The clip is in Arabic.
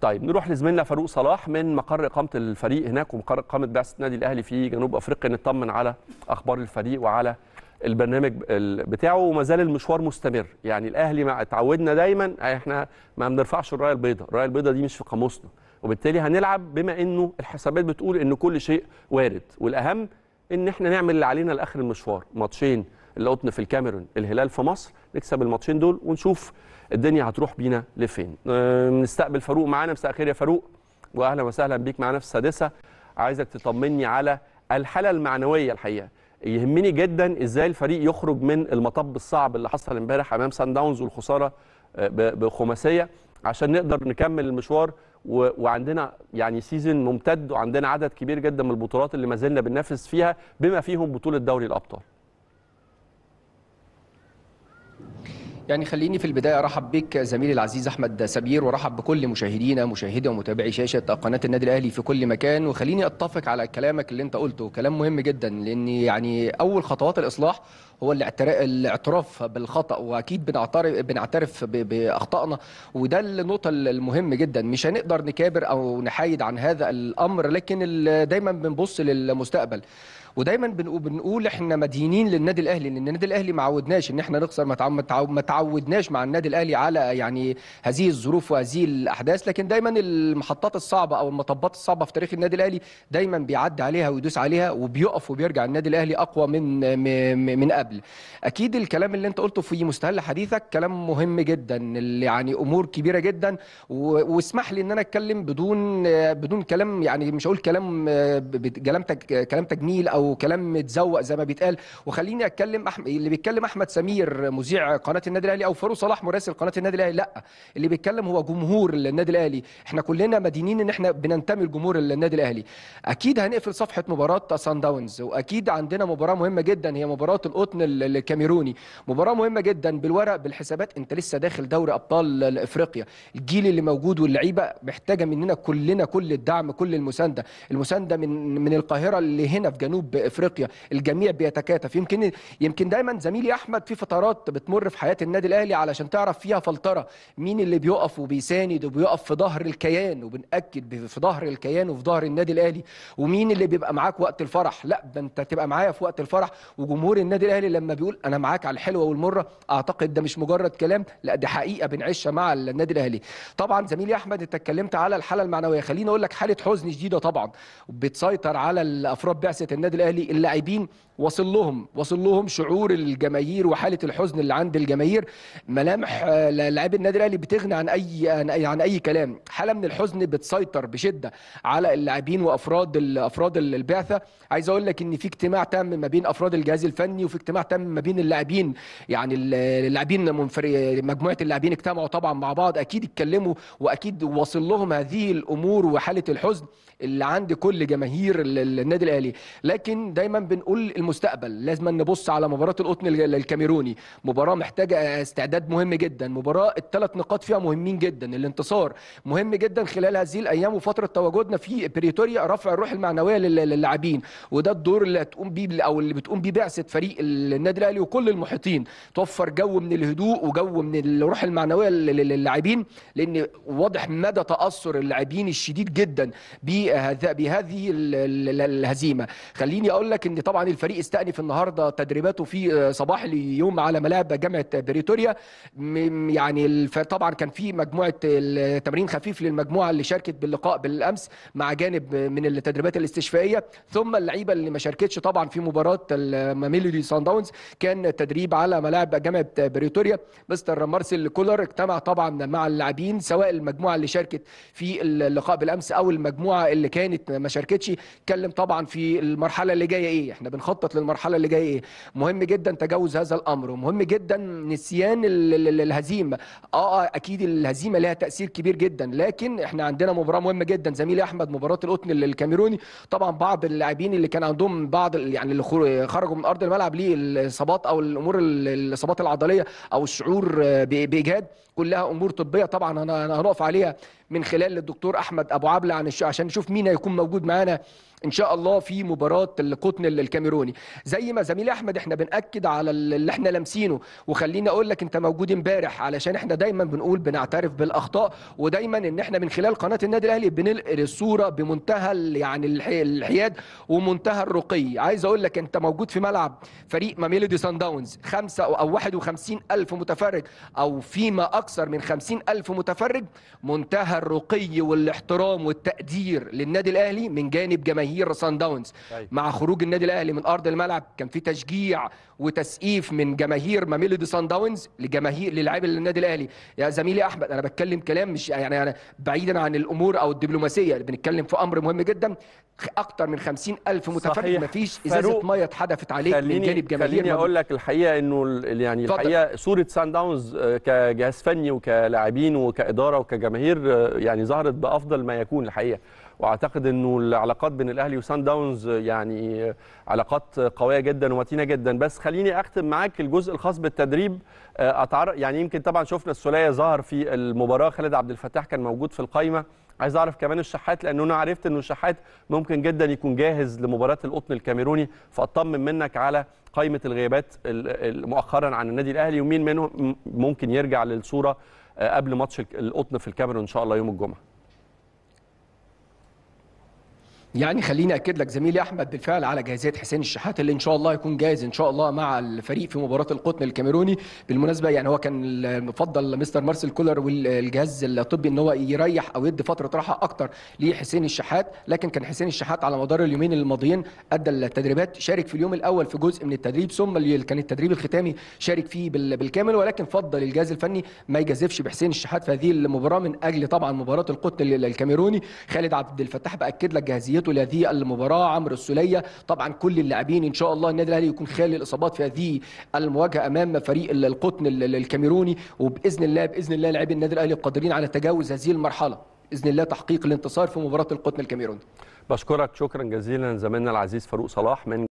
طيب نروح لزميلنا فاروق صلاح من مقر اقامه الفريق هناك ومقر اقامه بعثه النادي الاهلي في جنوب افريقيا نطمن على اخبار الفريق وعلى البرنامج بتاعه وما زال المشوار مستمر يعني الاهلي ما اتعودنا دايما احنا ما بنرفعش الرايه البيضاء الرايه البيضاء دي مش في قاموسنا وبالتالي هنلعب بما انه الحسابات بتقول ان كل شيء وارد والاهم ان احنا نعمل اللي علينا لاخر المشوار ماتشين القطن في الكاميرون الهلال في مصر نكسب الماتشين دول ونشوف الدنيا هتروح بينا لفين آه، نستقبل فاروق معانا مساء الخير يا فاروق واهلا وسهلا بيك معانا في السادسه عايزك تطمني على الحاله المعنويه الحقيقه يهمني جدا ازاي الفريق يخرج من المطب الصعب اللي حصل امبارح امام سان داونز والخساره آه، بخماسيه عشان نقدر نكمل المشوار وعندنا يعني سيزن ممتد وعندنا عدد كبير جدا من البطولات اللي ما زلنا بننافس فيها بما فيهم بطوله دوري الابطال يعني خليني في البداية أرحب بك زميلي العزيز أحمد سبير وأرحب بكل مشاهدينا مشاهدي ومتابعي شاشة قناة النادي الأهلي في كل مكان وخليني أتفق على كلامك اللي أنت قلته كلام مهم جدا لأن يعني أول خطوات الإصلاح هو الاعتراف بالخطا واكيد بنعترف بنعترف باخطائنا وده النقطه المهم جدا مش هنقدر نكابر او نحايد عن هذا الامر لكن دايما بنبص للمستقبل ودايما بنقول احنا مدينين للنادي الاهلي لان النادي الاهلي ما عودناش ان احنا نخسر ما تعودناش مع النادي الاهلي على يعني هذه الظروف وهذه الاحداث لكن دايما المحطات الصعبه او المطبات الصعبه في تاريخ النادي الاهلي دايما بيعدي عليها ويدوس عليها وبيقف وبيرجع النادي الاهلي اقوى من من قبل قبل اكيد الكلام اللي انت قلته في مستهل حديثك كلام مهم جدا اللي يعني امور كبيره جدا واسمح لي ان انا اتكلم بدون بدون كلام يعني مش هقول كلام كلام كلام تجميل او كلام متزوق زي ما بيتقال وخليني اتكلم أحمد اللي بيتكلم احمد سمير مذيع قناه النادي الاهلي او فاروق صلاح مراسل قناه النادي الاهلي لا اللي بيتكلم هو جمهور النادي الاهلي احنا كلنا مدينين ان احنا بننتمي لجمهور النادي الاهلي اكيد هنقفل صفحه مباراه سان داونز واكيد عندنا مباراه مهمه جدا هي مباراه القطن القطن الكاميروني مباراه مهمه جدا بالورق بالحسابات انت لسه داخل دوري ابطال افريقيا الجيل اللي موجود واللعيبه محتاجه مننا كلنا كل الدعم كل المسانده المسانده من من القاهره اللي هنا في جنوب افريقيا الجميع بيتكاتف يمكن يمكن دايما زميلي احمد في فترات بتمر في حياه النادي الاهلي علشان تعرف فيها فلتره مين اللي بيقف وبيساند وبيقف في ظهر الكيان وبناكد في ظهر الكيان وفي ظهر النادي الاهلي ومين اللي بيبقى معاك وقت الفرح لا ده انت تبقى معايا في وقت الفرح وجمهور النادي الاهلي لما بيقول انا معاك على الحلوه والمره اعتقد ده مش مجرد كلام لا ده حقيقه بنعيشها مع النادي الاهلي طبعا زميلي احمد انت اتكلمت على الحاله المعنويه خليني اقول لك حاله حزن شديده طبعا بتسيطر على الافراد بعثه النادي الاهلي اللاعبين وصل لهم وصل لهم شعور الجماهير وحاله الحزن اللي عند الجماهير ملامح آه، لاعبي النادي الاهلي بتغني عن اي عن اي كلام حاله من الحزن بتسيطر بشده على اللاعبين وافراد افراد البعثه عايز اقول لك ان في اجتماع تم ما بين افراد الجهاز الفني وفي اجتماع تم ما بين اللاعبين يعني اللاعبين مجموعه اللاعبين اجتمعوا طبعا مع بعض اكيد اتكلموا واكيد وصل لهم هذه الامور وحاله الحزن اللي عند كل جماهير النادي الاهلي لكن دايما بنقول المستقبل لازم نبص على مباراه القطن الكاميروني مباراه محتاجه استعداد مهم جدا مباراه الثلاث نقاط فيها مهمين جدا الانتصار مهم جدا خلال هذه الايام وفتره تواجدنا في بريتوريا رفع الروح المعنويه للاعبين وده الدور اللي هتقوم بيه او اللي بتقوم بيه بعثه فريق النادي الاهلي وكل المحيطين توفر جو من الهدوء وجو من الروح المعنويه للاعبين لان واضح مدى تاثر اللاعبين الشديد جدا بهذه الهزيمه خليني اقول لك ان طبعا الفريق استأنف النهارده تدريباته في آه، صباح اليوم على ملاعب جامعه بريتوريا يعني طبعا كان في مجموعه تمرين خفيف للمجموعه اللي شاركت باللقاء بالامس مع جانب من التدريبات الاستشفائيه ثم اللعيبه اللي ما شاركتش طبعا في مباراه ميلودي سان داونز كان تدريب على ملاعب جامعه بريتوريا مستر مارسيل كولر اجتمع طبعا مع اللاعبين سواء المجموعه اللي شاركت في اللقاء بالامس او المجموعه اللي كانت ما شاركتش اتكلم طبعا في المرحله اللي جايه ايه احنا بنخطط نخطط للمرحله اللي جايه ايه مهم جدا تجاوز هذا الامر ومهم جدا نسيان الهزيمه آه،, اه اكيد الهزيمه لها تاثير كبير جدا لكن احنا عندنا مباراه مهمه جدا زميلي احمد مباراه القطن الكاميروني طبعا بعض اللاعبين اللي كان عندهم بعض يعني اللي خرجوا من ارض الملعب ليه الاصابات او الامور الاصابات العضليه او الشعور باجهاد كلها امور طبيه طبعا هنقف عليها من خلال الدكتور احمد ابو عبله عن الش... عشان نشوف مين هيكون موجود معانا ان شاء الله في مباراه القطن الكاميروني زي ما زميلي احمد احنا بناكد على اللي احنا لامسينه وخليني اقول لك انت موجود امبارح علشان احنا دايما بنقول بنعترف بالاخطاء ودايما ان احنا من خلال قناه النادي الاهلي بننقل الصوره بمنتهى يعني الحياد ومنتهى الرقي عايز اقول لك انت موجود في ملعب فريق ميلودي سان داونز خمسة او 51 الف متفرج او فيما اكثر من 50 الف متفرج منتهى الرقي والاحترام والتقدير للنادي الاهلي من جانب جماهير سان داونز طيب. مع خروج النادي الاهلي من ارض الملعب كان في تشجيع وتسقيف من جماهير ماميلودي سان داونز لجماهير للاعيبه النادي الاهلي يا زميلي احمد انا بتكلم كلام مش يعني انا بعيدا عن الامور او الدبلوماسيه بنتكلم في امر مهم جدا اكتر من 50 الف متفرج مفيش ازازه ميه اتحدفت عليك من جانب جماهير خليني اقول لك الحقيقه انه يعني الحقيقه صوره سان آه، داونز كجهاز فني وكلاعبين وكاداره وكجماهير آه، يعني ظهرت بافضل ما يكون الحقيقه واعتقد انه العلاقات بين الاهلي وسان آه، داونز يعني علاقات قويه جدا ومتينه جدا بس خليني اختم معاك الجزء الخاص بالتدريب أتعرف يعني يمكن طبعا شفنا السوليه ظهر في المباراه خالد عبد الفتاح كان موجود في القايمه عايز اعرف كمان الشحات لان انا عرفت انه الشحات ممكن جدا يكون جاهز لمباراه القطن الكاميروني فاطمن منك على قائمه الغيابات مؤخرا عن النادي الاهلي ومين منهم ممكن يرجع للصوره آه، قبل ماتش القطن في الكاميرون ان شاء الله يوم الجمعه يعني خليني اكد لك زميلي احمد بالفعل على جاهزيه حسين الشحات اللي ان شاء الله هيكون جاهز ان شاء الله مع الفريق في مباراه القطن الكاميروني بالمناسبه يعني هو كان المفضل مستر مارسيل كولر والجهاز الطبي ان هو يريح او يدي فتره راحه اكتر لحسين الشحات لكن كان حسين الشحات على مدار اليومين الماضيين ادى التدريبات شارك في اليوم الاول في جزء من التدريب ثم كان التدريب الختامي شارك فيه بالكامل ولكن فضل الجهاز الفني ما يجازفش بحسين الشحات في هذه المباراه من اجل طبعا مباراه القطن الكاميروني خالد عبد الفتاح باكد لك جاهزيه نيته لهذه المباراه عمرو السوليه طبعا كل اللاعبين ان شاء الله النادي الاهلي يكون خالي الاصابات في هذه المواجهه امام فريق القطن الكاميروني وباذن الله باذن الله لاعبي النادي الاهلي قادرين على تجاوز هذه المرحله باذن الله تحقيق الانتصار في مباراه القطن الكاميروني بشكرك شكرا جزيلا زميلنا العزيز فاروق صلاح من